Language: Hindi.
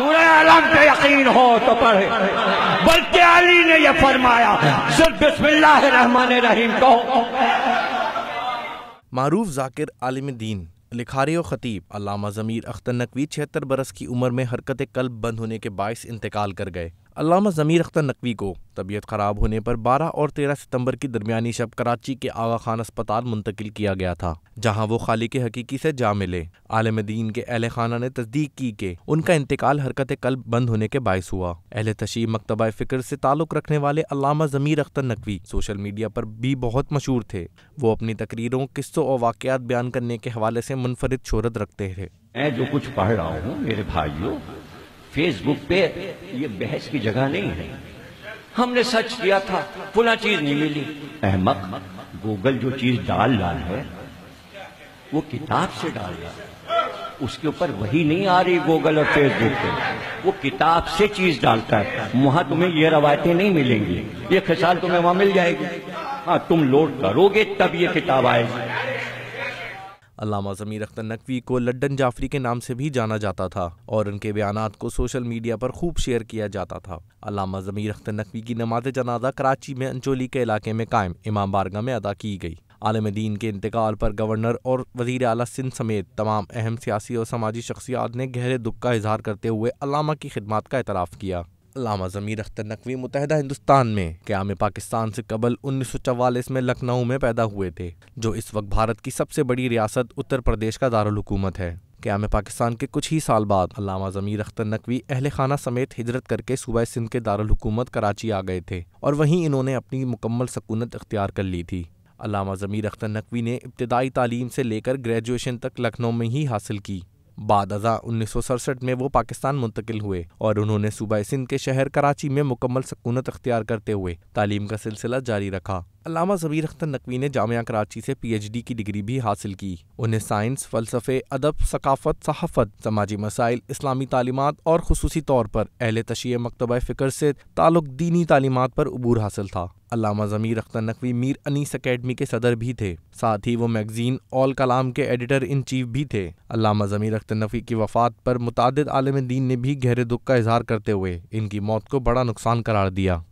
सूर्य अलग पे यकीन हो तो पढ़े बल्कि अली ने यह फरमाया सिर्फ बिस्मिल्लाह रहमान रहीम कहो मारूफ जाकिर आलिम दीन लिखारी और ख़तीब अलामा ज़मीर अख्तर नकवी छिहत्तर बरस की उम्र में हरकत कल्ब बंद होने के बायस इंतकाल कर गए अलामा ज़मीर अख्तर नकवी को तबीयत ख़राब होने पर 12 और 13 सितंबर की दरमियानी शब कराची के आगा खान अस्पताल मुंतकिल किया गया था जहां वो खाली के हकीकी से जा मिले आलम दीन के अहल खाना ने तस्दीक की के उनका इंतकाल हरकत कल बंद होने के बायस हुआ अहल तशी मकतबा फ़िक्र से ताल्लुक़ रखने वाले अलामा ज़मीर अख्तर नकवी सोशल मीडिया पर भी बहुत मशहूर थे वो अपनी तकरीरों किस्सों और वाक़ात बयान करने के हवाले से मुनफरद शहरत रखते थे मैं जो कुछ पढ़ रहा हूँ मेरे भाइयों फेसबुक पे ये बहस की जगह नहीं है हमने सच किया था पुला चीज नहीं मिली अहमक गूगल जो चीज डाल रहा है वो किताब से डाल रहा है उसके ऊपर वही नहीं आ रही गूगल और फेसबुक पे वो किताब से चीज डालता है वहां तुम्हें ये रवायतें नहीं मिलेंगी ये खिसाल तुम्हें वहां मिल जाएगी हाँ तुम लोड करोगे तब ये किताब आएगी अलामा ज़मीर अख्तर नकवी को लड्डन जाफरी के नाम से भी जाना जाता था और उनके बयान को सोशल मीडिया पर खूब शेयर किया जाता था अलामा ज़मीर अख्तर नकवी की नमाज जनाजा कराची में अंचोली के इलाके में कायम इमाम बारगा में अदा की गई आलम दीन के इंतकाल पर गवर्नर और वजीर अला सिंध समेत तमाम अहम सियासी और समाजी शख्सियात ने गहरे दुख का इजहार करते हुए अलामा की खिदमत का एतराफ़ किया लामा ज़मीर अख्तर नकवी मुतहदा हिंदुस्तान में क्याम पाकिस्तान से कबल 1944 में लखनऊ में पैदा हुए थे जो इस वक्त भारत की सबसे बड़ी रियासत उत्तर प्रदेश का दारकूमत है क्याम पाकिस्तान के कुछ ही साल बाद अलामा ज़मीर अख्तर नकवी अहल खाना समेत हिजरत करके सूबह सिंध के दारकूमत कराची आ गए थे और वहीं इन्होंने अपनी मुकम्मल सकूनत अख्तियार कर ली थी अलामा ज़मीर अख्तर नकवी ने इब्तदाई तालीम से लेकर ग्रेजुएशन तक लखनऊ में ही हासिल की बाद अजा उन्नीस में वो पाकिस्तान मुंतकिल हुए और उन्होंने सूबा सिंध के शहर कराची में मुकम्मल सकूनत अख्तियार करते हुए तालीम का सिलसिला जारी रखा अलामा ज़बीर अख्तर नकवी ने जामिया कराची से पीएचडी की डिग्री भी हासिल की उन्हें साइंस फ़लसफ़े अदब सकाफ़त सहाफ़त समाजी मसाइल इस्लामी तालीमत और खसूसी तौर पर अहल तशी मकतब फ़िक्र से ताल्लुक दीनी तालीमत पर अबूर हासिल था अलामा ज़मीर अख्तर नकवी मीर अनीस अकेडमी के सदर भी थे साथ ही वो मैगजीन ऑल कलाम के एडिटर इन चीफ भी थे अलामा ज़मीर अख्तर नकवी की वफ़ात पर मुतद आलम दीन ने भी गहरे दुख का इजहार करते हुए इनकी मौत को बड़ा नुकसान करार दिया